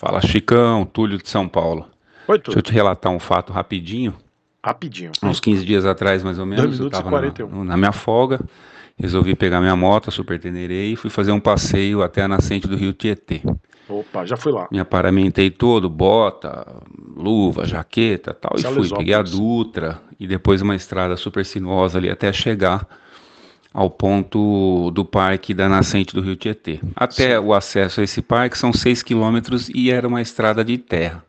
Fala Chicão, Túlio de São Paulo. Oi, Túlio. Deixa eu te relatar um fato rapidinho. Rapidinho. Uns 15 dias atrás, mais ou menos, eu estava na, na, minha folga, resolvi pegar minha moto, Super Tenerei, e fui fazer um passeio até a nascente do rio Tietê. Opa, já fui lá. Me aparamentei todo, bota, luva, jaqueta tal, e fui. Peguei a Dutra e depois uma estrada super sinuosa ali até chegar ao ponto do parque da nascente do rio Tietê. Até Sim. o acesso a esse parque são 6 quilômetros e era uma estrada de terra.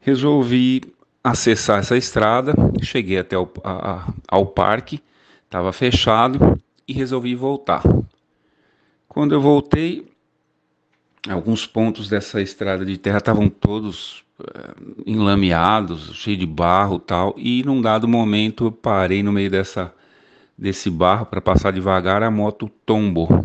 Resolvi acessar essa estrada, cheguei até o, a, ao parque, estava fechado e resolvi voltar. Quando eu voltei, alguns pontos dessa estrada de terra estavam todos é, enlameados, cheio de barro tal, e num dado momento eu parei no meio dessa desse barro para passar devagar, a moto tombou.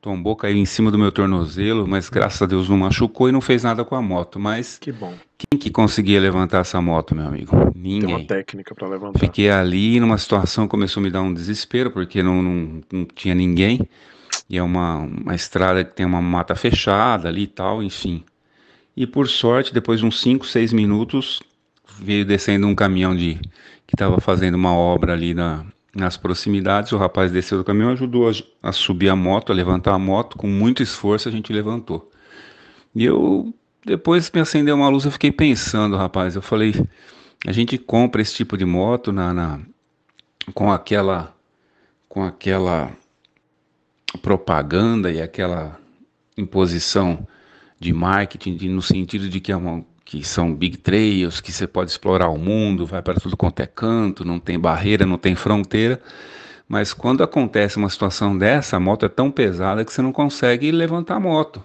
Tombou, caiu em cima do meu tornozelo, mas graças a Deus não machucou e não fez nada com a moto. Mas que bom. quem que conseguia levantar essa moto, meu amigo? Ninguém. Tem uma técnica para levantar. Fiquei ali numa situação começou a me dar um desespero porque não, não, não tinha ninguém e é uma, uma estrada que tem uma mata fechada ali e tal, enfim. E por sorte, depois de uns 5, 6 minutos, veio descendo um caminhão de que estava fazendo uma obra ali na, nas proximidades, o rapaz desceu do caminhão, ajudou a, a subir a moto, a levantar a moto, com muito esforço a gente levantou. E eu, depois me acendeu uma luz, eu fiquei pensando, rapaz, eu falei, a gente compra esse tipo de moto na, na com aquela com aquela propaganda e aquela imposição de marketing de, no sentido de que é uma, que são big trails, que você pode explorar o mundo, vai para tudo quanto é canto, não tem barreira, não tem fronteira. Mas quando acontece uma situação dessa, a moto é tão pesada que você não consegue levantar a moto.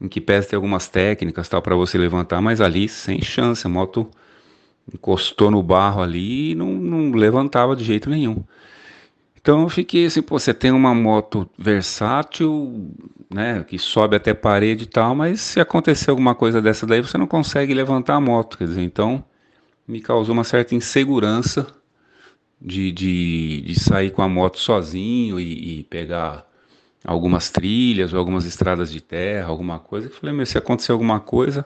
Em que pese tem algumas técnicas tal para você levantar, mas ali sem chance, a moto encostou no barro ali e não, não levantava de jeito nenhum. Então eu fiquei assim, pô, você tem uma moto versátil, né, que sobe até parede e tal, mas se acontecer alguma coisa dessa daí, você não consegue levantar a moto, quer dizer, então me causou uma certa insegurança de, de, de sair com a moto sozinho e, e pegar algumas trilhas ou algumas estradas de terra, alguma coisa. Eu falei, meu, se acontecer alguma coisa,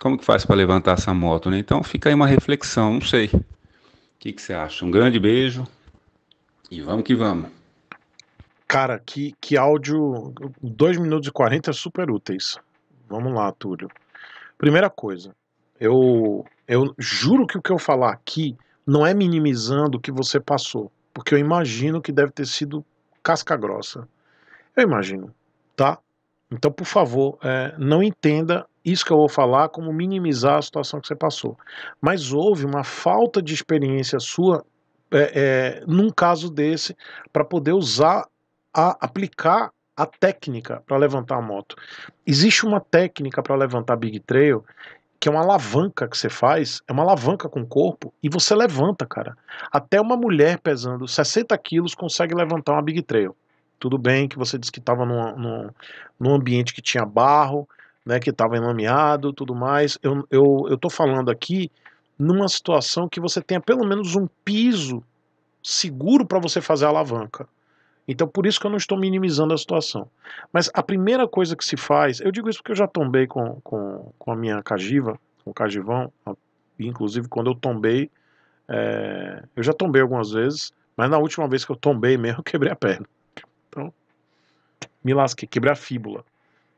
como que faz para levantar essa moto, né? Então fica aí uma reflexão, não sei. O que, que você acha? Um grande beijo. E vamos que vamos. Cara, que, que áudio. 2 minutos e 40 é super úteis. Vamos lá, Túlio. Primeira coisa, eu, eu juro que o que eu falar aqui não é minimizando o que você passou, porque eu imagino que deve ter sido casca grossa. Eu imagino, tá? Então, por favor, é, não entenda isso que eu vou falar como minimizar a situação que você passou. Mas houve uma falta de experiência sua é, é, num caso desse para poder usar, a, aplicar a técnica para levantar a moto. Existe uma técnica para levantar Big Trail que é uma alavanca que você faz, é uma alavanca com o corpo e você levanta, cara. Até uma mulher pesando 60 quilos consegue levantar uma Big Trail. Tudo bem que você disse que estava num, num, num, ambiente que tinha barro, né, que estava enlameado, tudo mais. Eu, eu, eu tô falando aqui numa situação que você tenha pelo menos um piso seguro para você fazer a alavanca. Então, por isso que eu não estou minimizando a situação. Mas a primeira coisa que se faz, eu digo isso porque eu já tombei com, com, com a minha cagiva, com o cagivão, inclusive quando eu tombei, é, eu já tombei algumas vezes, mas na última vez que eu tombei mesmo, eu quebrei a perna. Então, me lasquei, quebrei a fíbula.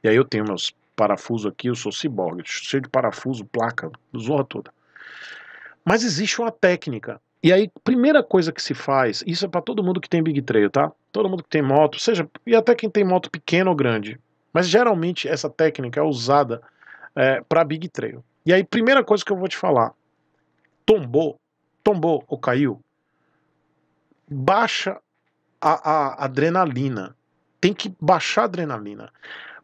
E aí eu tenho meus parafusos aqui, eu sou ciborgue, cheio de parafuso, placa, zorra toda. Mas existe uma técnica. E aí, primeira coisa que se faz, isso é para todo mundo que tem big trail, tá? Todo mundo que tem moto, seja e até quem tem moto pequena ou grande. Mas geralmente essa técnica é usada é, para big trail. E aí, primeira coisa que eu vou te falar: tombou, tombou ou caiu, baixa a, a adrenalina. Tem que baixar a adrenalina.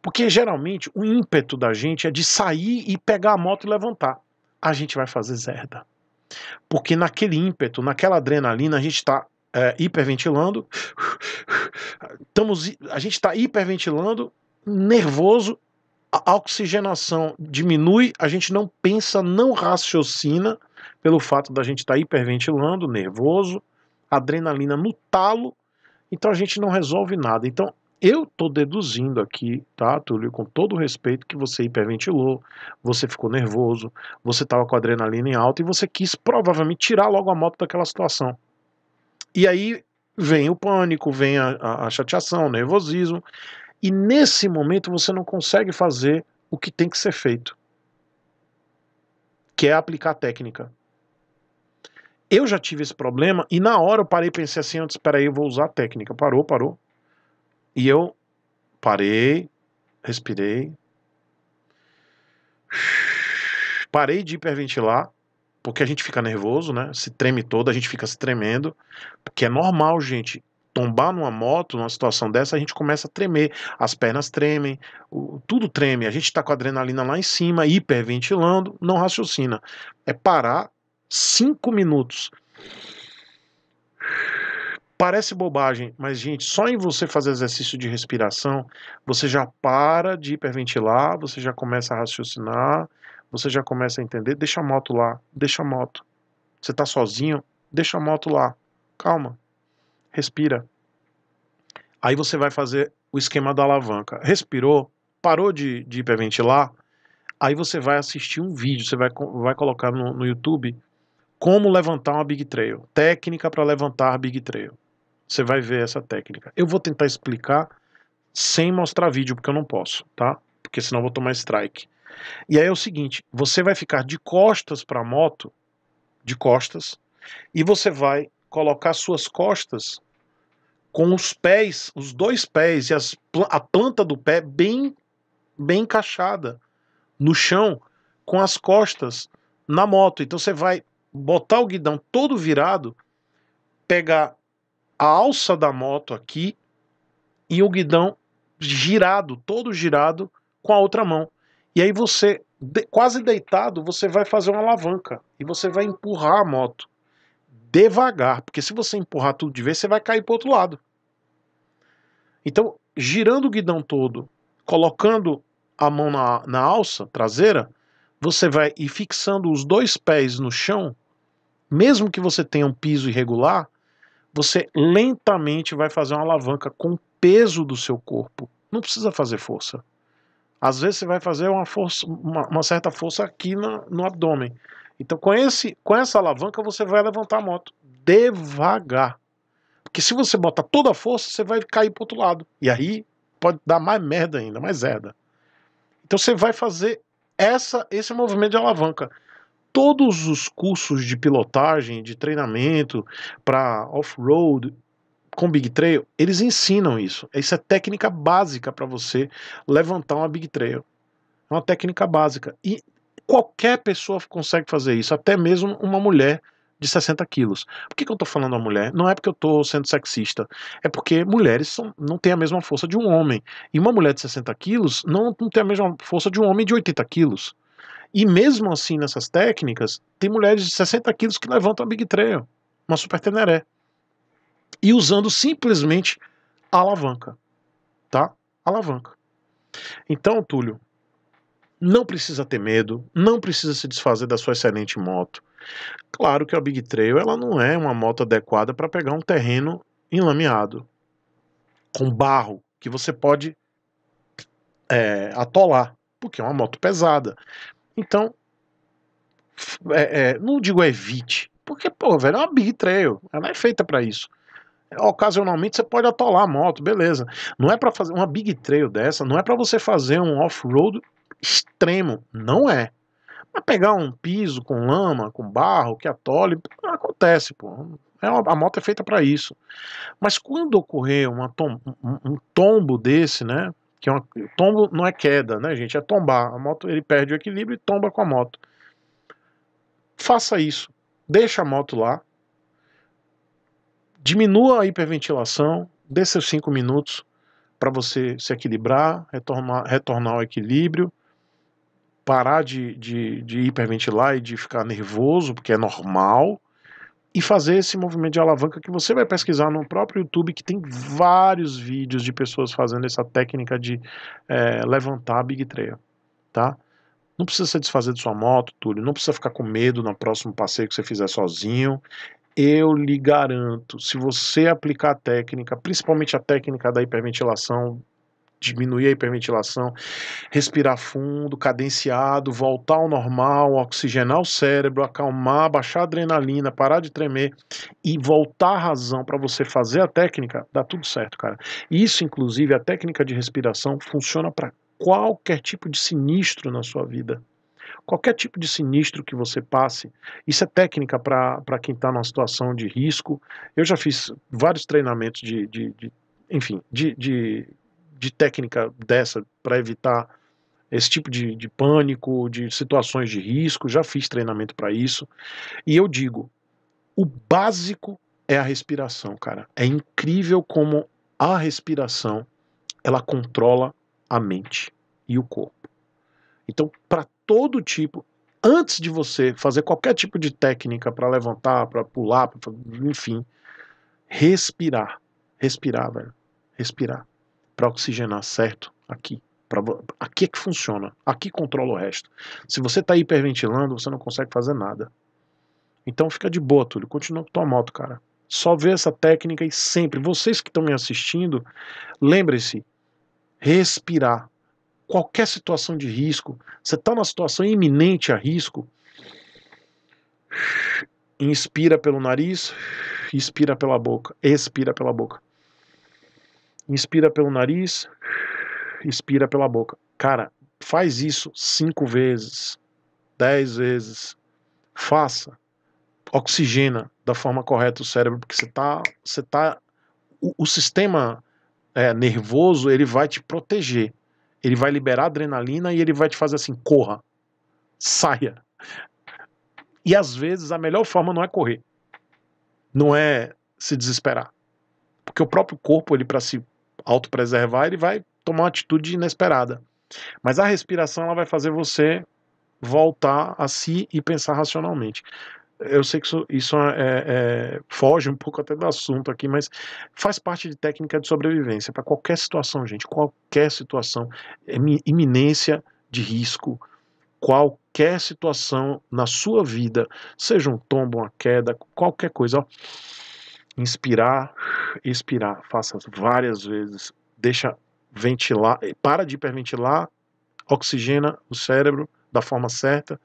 Porque geralmente o ímpeto da gente é de sair e pegar a moto e levantar a gente vai fazer zerda. Porque naquele ímpeto, naquela adrenalina, a gente está é, hiperventilando, estamos, a gente está hiperventilando, nervoso, a oxigenação diminui, a gente não pensa, não raciocina, pelo fato da gente estar tá hiperventilando, nervoso, adrenalina no talo, então a gente não resolve nada. Então eu tô deduzindo aqui, tá, Túlio, com todo o respeito que você hiperventilou, você ficou nervoso, você tava com a adrenalina em alta e você quis provavelmente tirar logo a moto daquela situação. E aí vem o pânico, vem a, a, a chateação, o nervosismo, e nesse momento você não consegue fazer o que tem que ser feito, que é aplicar a técnica. Eu já tive esse problema e na hora eu parei e pensei assim, antes, peraí, eu vou usar a técnica. Parou, parou. E eu parei, respirei, parei de hiperventilar, porque a gente fica nervoso, né? Se treme todo, a gente fica se tremendo, porque é normal, gente. Tombar numa moto, numa situação dessa, a gente começa a tremer, as pernas tremem, o, tudo treme, a gente está com a adrenalina lá em cima, hiperventilando, não raciocina. É parar cinco minutos Parece bobagem, mas, gente, só em você fazer exercício de respiração, você já para de hiperventilar, você já começa a raciocinar, você já começa a entender. Deixa a moto lá, deixa a moto. Você está sozinho, deixa a moto lá. Calma, respira. Aí você vai fazer o esquema da alavanca. Respirou, parou de, de hiperventilar, aí você vai assistir um vídeo, você vai, vai colocar no, no YouTube como levantar uma Big Trail, técnica para levantar Big Trail. Você vai ver essa técnica. Eu vou tentar explicar sem mostrar vídeo, porque eu não posso, tá? Porque senão eu vou tomar strike. E aí é o seguinte, você vai ficar de costas para a moto, de costas, e você vai colocar suas costas com os pés, os dois pés e as, a planta do pé bem, bem encaixada no chão, com as costas na moto. Então você vai botar o guidão todo virado, pegar a alça da moto aqui e o guidão girado, todo girado, com a outra mão. E aí você, de, quase deitado, você vai fazer uma alavanca e você vai empurrar a moto devagar, porque se você empurrar tudo de vez, você vai cair para outro lado. Então, girando o guidão todo, colocando a mão na, na alça traseira, você vai e fixando os dois pés no chão, mesmo que você tenha um piso irregular, você lentamente vai fazer uma alavanca com o peso do seu corpo. Não precisa fazer força. Às vezes você vai fazer uma, força, uma, uma certa força aqui no abdômen. Então, com, esse, com essa alavanca, você vai levantar a moto devagar. Porque se você botar toda a força, você vai cair para outro lado. E aí pode dar mais merda ainda, mais zerda. Então, você vai fazer essa, esse movimento de alavanca todos os cursos de pilotagem, de treinamento para off-road com Big Trail, eles ensinam isso. Isso é técnica básica para você levantar uma Big Trail. É uma técnica básica. E qualquer pessoa consegue fazer isso, até mesmo uma mulher de 60 quilos. Por que, que eu estou falando a mulher? Não é porque eu estou sendo sexista, é porque mulheres são, não têm a mesma força de um homem. E uma mulher de 60 quilos não, não tem a mesma força de um homem de 80 quilos. E mesmo assim, nessas técnicas, tem mulheres de 60 quilos que levantam a Big Trail, uma super teneré. E usando simplesmente a alavanca. Tá? Alavanca. Então, Túlio, não precisa ter medo, não precisa se desfazer da sua excelente moto. Claro que a Big Trail ela não é uma moto adequada para pegar um terreno enlameado, com barro, que você pode é, atolar, porque é uma moto pesada. Então, é, é, não digo evite, porque, pô, velho, é uma big trail, ela é feita para isso. Ocasionalmente você pode atolar a moto, beleza. Não é para fazer uma big trail dessa, não é para você fazer um off-road extremo, não é. Mas pegar um piso com lama, com barro, que atole, acontece, pô. É uma, a moto é feita para isso. Mas quando ocorrer tom, um, um tombo desse, né? que é uma, tombo não é queda, né, gente? É tombar. A moto ele perde o equilíbrio e tomba com a moto. Faça isso. Deixa a moto lá. Diminua a hiperventilação, dê seus 5 minutos para você se equilibrar, retornar, retornar ao equilíbrio, parar de, de, de hiperventilar e de ficar nervoso, porque é normal e fazer esse movimento de alavanca que você vai pesquisar no próprio YouTube, que tem vários vídeos de pessoas fazendo essa técnica de é, levantar a big trail, tá? Não precisa se desfazer de sua moto, Túlio, não precisa ficar com medo no próximo passeio que você fizer sozinho. Eu lhe garanto, se você aplicar a técnica, principalmente a técnica da hiperventilação diminuir a hiperventilação, respirar fundo, cadenciado, voltar ao normal, oxigenar o cérebro, acalmar, baixar a adrenalina, parar de tremer e voltar à razão para você fazer a técnica, dá tudo certo, cara. Isso, inclusive, a técnica de respiração funciona para qualquer tipo de sinistro na sua vida. Qualquer tipo de sinistro que você passe, isso é técnica para quem está numa situação de risco. Eu já fiz vários treinamentos de, de, de enfim, de, de de técnica dessa para evitar esse tipo de, de pânico, de situações de risco, já fiz treinamento para isso. E eu digo, o básico é a respiração, cara. É incrível como a respiração ela controla a mente e o corpo. Então, para todo tipo, antes de você fazer qualquer tipo de técnica para levantar, para pular, pra, enfim, respirar, respirar, velho, respirar para oxigenar certo aqui. Pra, aqui é que funciona, aqui controla o resto. Se você está hiperventilando, você não consegue fazer nada. Então fica de boa, Túlio, continua com tua moto, cara. Só vê essa técnica e sempre, vocês que estão me assistindo, lembre-se, respirar. Qualquer situação de risco, você está numa situação iminente a risco, inspira pelo nariz, inspira pela boca, expira pela boca. Inspira pelo nariz, expira pela boca. Cara, faz isso cinco vezes, dez vezes. Faça. Oxigena da forma correta o cérebro, porque você tá, você tá, o, o sistema é, nervoso ele vai te proteger, ele vai liberar adrenalina e ele vai te fazer assim, corra, saia. E às vezes a melhor forma não é correr, não é se desesperar, porque o próprio corpo ele para se autopreservar, ele vai tomar uma atitude inesperada. Mas a respiração ela vai fazer você voltar a si e pensar racionalmente. Eu sei que isso, isso é, é, é foge um pouco até do assunto aqui, mas faz parte de técnica de sobrevivência para qualquer situação, gente. Qualquer situação, iminência de risco, qualquer situação na sua vida, seja um tombo, uma queda, qualquer coisa. Ó Inspirar, expirar, faça várias vezes. Deixa ventilar, eh, para de hiperventilar, oxigena o cérebro da forma certa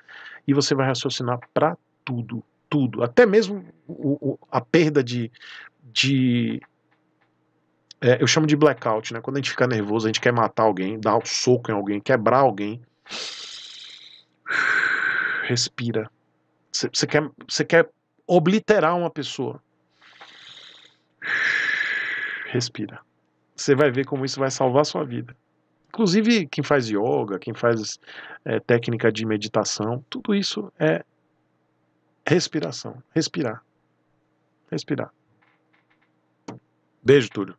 e você vai raciocinar para tudo, tudo. Até mesmo o, o, a perda de. de é, eu chamo de blackout, né? Quando a gente fica nervoso, a gente quer matar alguém, dar um soco em alguém, quebrar alguém. Respira. Você quer, quer obliterar uma pessoa respira. Você vai ver como isso vai salvar a sua vida. Inclusive, quem faz yoga, quem faz é, técnica de meditação, tudo isso é respiração. Respirar. Respirar. Beijo, Túlio.